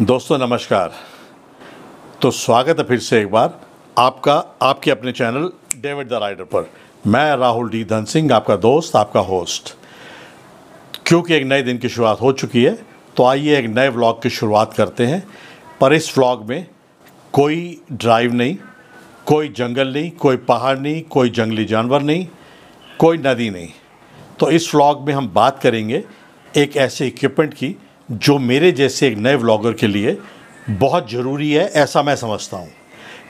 दोस्तों नमस्कार तो स्वागत है फिर से एक बार आपका आपके अपने चैनल डेविड द राइडर पर मैं राहुल डी धन सिंह आपका दोस्त आपका होस्ट क्योंकि एक नए दिन की शुरुआत हो चुकी है तो आइए एक नए व्लॉग की शुरुआत करते हैं पर इस व्लॉग में कोई ड्राइव नहीं कोई जंगल नहीं कोई पहाड़ नहीं कोई जंगली जानवर नहीं कोई नदी नहीं तो इस व्लॉग में हम बात करेंगे एक ऐसे इक्विपमेंट की जो मेरे जैसे एक नए व्लॉगर के लिए बहुत ज़रूरी है ऐसा मैं समझता हूँ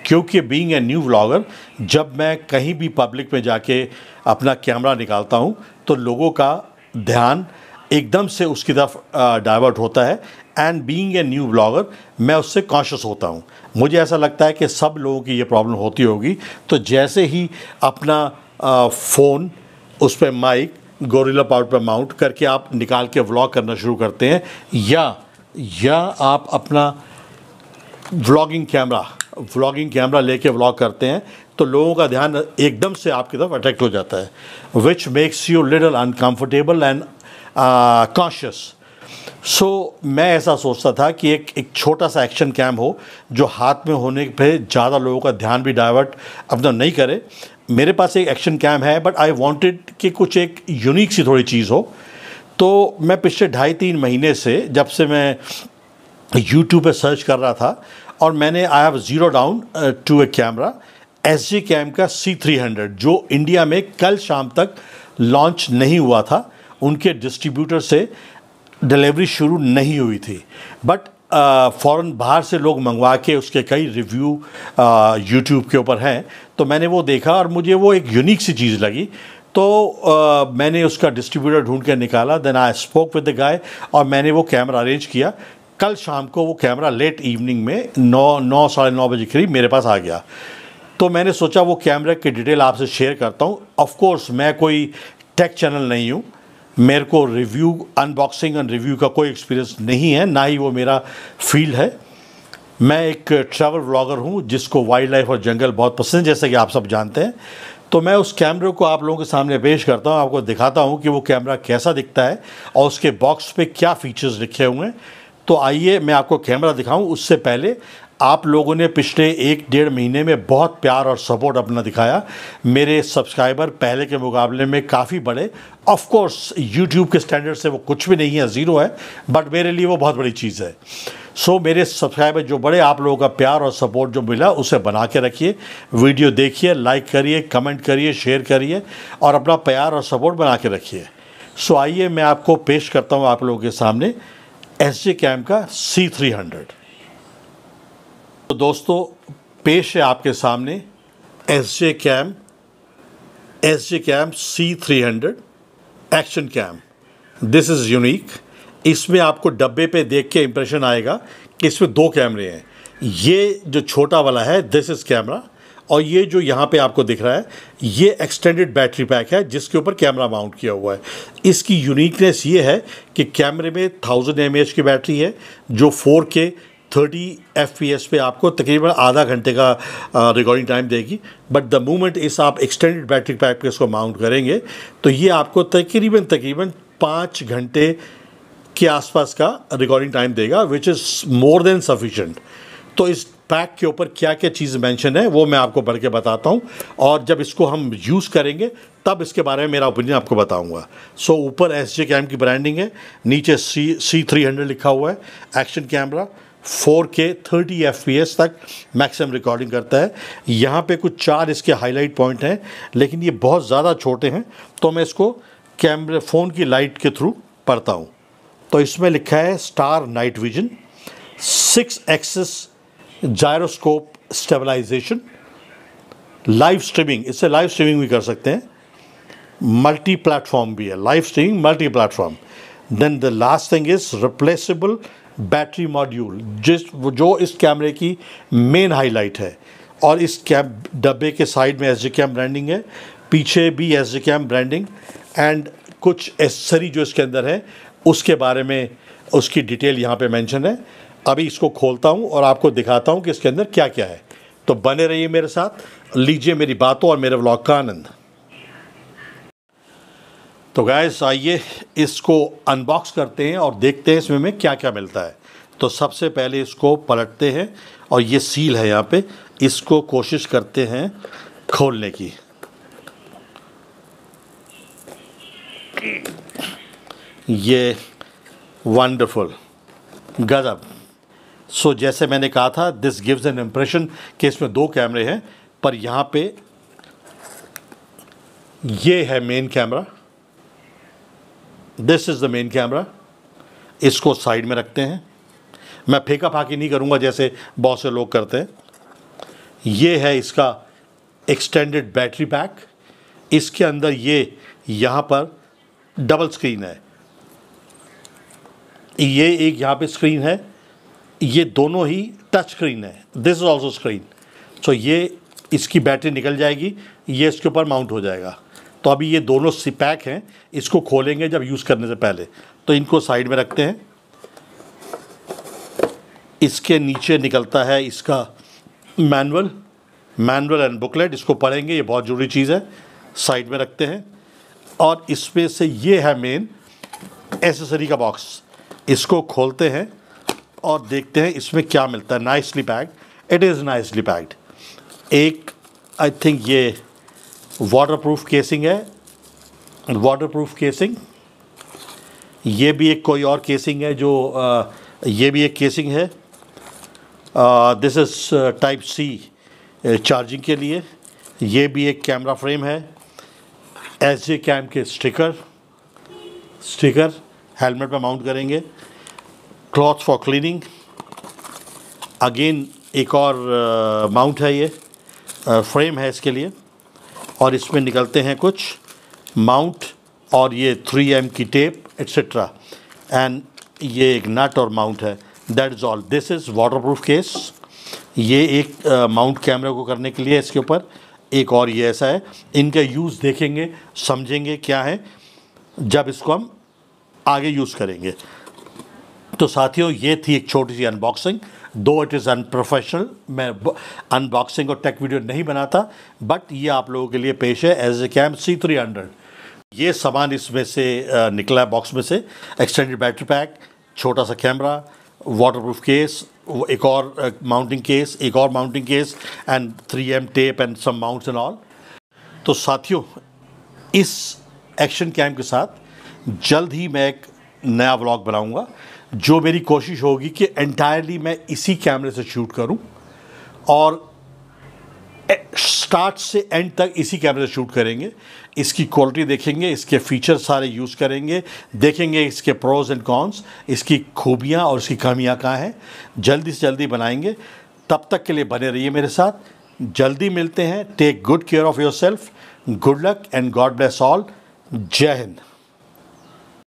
क्योंकि बीइंग ए न्यू व्लॉगर जब मैं कहीं भी पब्लिक में जाके अपना कैमरा निकालता हूँ तो लोगों का ध्यान एकदम से उसकी तरफ डाइवर्ट होता है and being a new blogger मैं उससे कॉन्शियस होता हूँ मुझे ऐसा लगता है कि सब लोगों की ये प्रॉब्लम होती होगी तो जैसे ही अपना फ़ोन उस पर माइक गोरिल्ला पाउड पर माउंट करके आप निकाल के व्लॉग करना शुरू करते हैं या या आप अपना व्लॉगिंग कैमरा व्लॉगिंग कैमरा लेके व्लॉग करते हैं तो लोगों का ध्यान एकदम से आपकी तरफ अट्रैक्ट हो जाता है which makes you little uncomfortable and conscious so मैं ऐसा सोचता था कि एक एक छोटा सा एक्शन कैम हो जो हाथ में होने पे ज़्यादा लोगों का ध्यान भी डाइवर्ट अपना नहीं करे मेरे पास एक एक्शन कैम है बट आई वॉन्टेड कि कुछ एक यूनिक सी थोड़ी चीज़ हो तो मैं पिछले ढाई तीन महीने से जब से मैं यूट्यूब पे सर्च कर रहा था और मैंने I have zero down to a camera S G cam का सी थ्री हंड्रेड जो इंडिया में कल शाम तक लॉन्च नहीं हुआ था उनके डिस्ट्रीब्यूटर से डिलीवरी शुरू नहीं हुई थी बट फ़ौर बाहर से लोग मंगवा के उसके कई रिव्यू यूट्यूब के ऊपर हैं तो मैंने वो देखा और मुझे वो एक यूनिक सी चीज़ लगी तो आ, मैंने उसका डिस्ट्रीब्यूटर ढूंढ कर निकाला then I spoke with the guy और मैंने वो कैमरा अरेंज किया कल शाम को वो कैमरा लेट इवनिंग में नौ नौ साढ़े नौ बजे करीब मेरे पास आ गया तो मैंने सोचा वो कैमरा की डिटेल आपसे शेयर करता हूँ ऑफ़ कोर्स मैं कोई टेक चैनल नहीं हूँ मेरे को रिव्यू अनबॉक्सिंग एंड रिव्यू का कोई एक्सपीरियंस नहीं है ना ही वो मेरा फील्ड है मैं एक ट्रैवल व्लॉगर हूँ जिसको वाइल्ड लाइफ और जंगल बहुत पसंद है जैसे कि आप सब जानते हैं तो मैं उस कैमरे को आप लोगों के सामने पेश करता हूँ आपको दिखाता हूँ कि वो कैमरा कैसा दिखता है और उसके बॉक्स पे क्या फीचर्स लिखे हुए हैं तो आइए मैं आपको कैमरा दिखाऊं उससे पहले आप लोगों ने पिछले एक डेढ़ महीने में बहुत प्यार और सपोर्ट अपना दिखाया मेरे सब्सक्राइबर पहले के मुकाबले में काफ़ी बड़े ऑफ कोर्स यूट्यूब के स्टैंडर्ड से वो कुछ भी नहीं है ज़ीरो है बट मेरे लिए वो बहुत बड़ी चीज़ है सो so, मेरे सब्सक्राइबर जो बड़े आप लोगों का प्यार और सपोर्ट जो मिला उसे बना के रखिए वीडियो देखिए लाइक करिए कमेंट करिए शेयर करिए और अपना प्यार और सपोर्ट बना के रखिए सो so, आइए मैं आपको पेश करता हूँ आप लोगों के सामने एस कैम का सी थ्री हंड्रेड तो दोस्तों पेश है आपके सामने S J cam S J cam C three hundred action cam this is unique इसमें आपको डब्बे पे देख के इम्प्रेशन आएगा कि इसमें दो कैमरे हैं ये जो छोटा वाला है दिस इज़ कैमरा और ये जो यहाँ पे आपको दिख रहा है ये एक्सटेंडेड बैटरी पैक है जिसके ऊपर कैमरा माउंट किया हुआ है इसकी यूनिकनेस ये है कि कैमरे में थाउजेंड एम की बैटरी है जो फोर के थर्टी एफ पी एस पे आपको तकरीबन आधा घंटे का रिकॉर्डिंग टाइम देगी बट द मोमेंट इस आप एक्सटेंडेड बैटरी पैक पे इसको माउंट करेंगे तो ये आपको तकरीबन तकरीबन पाँच घंटे के आसपास का रिकॉर्डिंग टाइम देगा which is more than sufficient तो इस पैक के ऊपर क्या क्या चीज़ मेंशन है वो मैं आपको पढ़ के बताता हूँ और जब इसको हम यूज़ करेंगे तब इसके बारे में मेरा ओपिनियन आपको बताऊँगा सो ऊपर एस जे कैम की ब्रांडिंग है नीचे सी सी थ्री हंड्रेड लिखा हुआ है action camera F P S तक मैक्सिमम रिकॉर्डिंग करता है यहाँ पे कुछ चार इसके हाईलाइट पॉइंट हैं लेकिन ये बहुत ज़्यादा छोटे हैं तो मैं इसको कैमरे फ़ोन की लाइट के थ्रू पढ़ता हूँ तो इसमें लिखा है star night vision six axis gyroscope stabilisation live streaming इससे लाइव स्ट्रीमिंग भी कर सकते हैं मल्टी प्लेटफॉर्म भी है live streaming multi platform then the last thing is replaceable battery module जिस जो इस कैमरे की मेन हाईलाइट है और इस कैम डब्बे के साइड में एस जी कैम ब्रांडिंग है पीछे भी S G cam branding and कुछ एसरी जो इसके अंदर है उसके बारे में उसकी डिटेल यहाँ पे मेंशन है अभी इसको खोलता हूँ और आपको दिखाता हूँ कि इसके अंदर क्या क्या है तो बने रहिए मेरे साथ लीजिए मेरी बातों और मेरे व्लॉग का आनंद तो गैस आइए इसको अनबॉक्स करते हैं और देखते हैं इसमें में क्या क्या मिलता है तो सबसे पहले इसको पलटते हैं और ये सील है यहाँ पे इसको कोशिश करते हैं खोलने की ये वंडरफुल गज़ब सो so, जैसे मैंने कहा था दिस गिव्स एन इम्प्रेशन कि इसमें दो कैमरे हैं पर यहाँ पे ये है main camera this is the main camera इसको साइड में रखते हैं मैं फेंका फाकी नहीं करूँगा जैसे बहुत से लोग करते हैं ये है इसका एक्सटेंडेड बैटरी पैक इसके अंदर ये यहाँ पर डबल स्क्रीन है ये एक यहाँ पे स्क्रीन है ये दोनों ही टच स्क्रीन है this is also screen so ये इसकी बैटरी निकल जाएगी ये इसके ऊपर माउंट हो जाएगा तो अभी ये दोनों सिपैक हैं इसको खोलेंगे जब यूज़ करने से पहले तो इनको साइड में रखते हैं इसके नीचे निकलता है इसका मैनुअल मैनुअल एंड बुकलेट इसको पढ़ेंगे ये बहुत ज़रूरी चीज़ है साइड में रखते हैं और इसमें से ये है मेन एसेसरी का बॉक्स इसको खोलते हैं और देखते हैं इसमें क्या मिलता है nicely packed it is nicely packed एक आई थिंक ये वाटरप्रूफ केसिंग है वाटरप्रूफ केसिंग ये भी एक कोई और केसिंग है जो आ, ये भी एक केसिंग है this is type C charging के लिए ये भी एक कैमरा फ्रेम है एस जे कैम के स्टिकर स्टिकर हेलमेट पर माउंट करेंगे क्लॉथ फॉर क्लीनिंग अगेन एक और माउंट है ये फ्रेम है इसके लिए और इसमें निकलते हैं कुछ माउंट और ये थ्री एम की टेप एट्सट्रा एंड ये एक नट और माउंट है that is all this is waterproof case ये एक माउंट uh, कैमरे को करने के लिए इसके ऊपर एक और ये ऐसा है इनका यूज़ देखेंगे समझेंगे क्या है जब इसको हम आगे यूज़ करेंगे तो साथियों ये थी एक छोटी सी unboxing though it is unprofessional मैं अनबॉक्सिंग और टेक वीडियो नहीं बनाता बट ये आप लोगों के लिए पेश है एज ए कैम सी थ्री हंड्रेड ये सामान इसमें से निकला है बॉक्स में से एक्सटेंडेड बैटरी पैक छोटा सा कैमरा वाटरप्रूफ केस एक और माउंटिंग केस एक और mounting case and three M tape and some mounts and all तो साथियों इस एक्शन कैम के साथ जल्द ही मैं एक नया व्लॉग बनाऊंगा जो मेरी कोशिश होगी कि एंटायरली मैं इसी कैमरे से शूट करूं और स्टार्ट से एंड तक इसी कैमरे से शूट करेंगे इसकी क्वालिटी देखेंगे इसके फीचर सारे यूज़ करेंगे देखेंगे इसके प्रोज एंड कॉन्स इसकी खूबियाँ और इसकी खामियाँ कहाँ हैं जल्दी से जल्दी बनाएंगे तब तक के लिए बने रहिए मेरे साथ जल्दी मिलते हैं take good care of yourself good luck and God bless all जय हिंद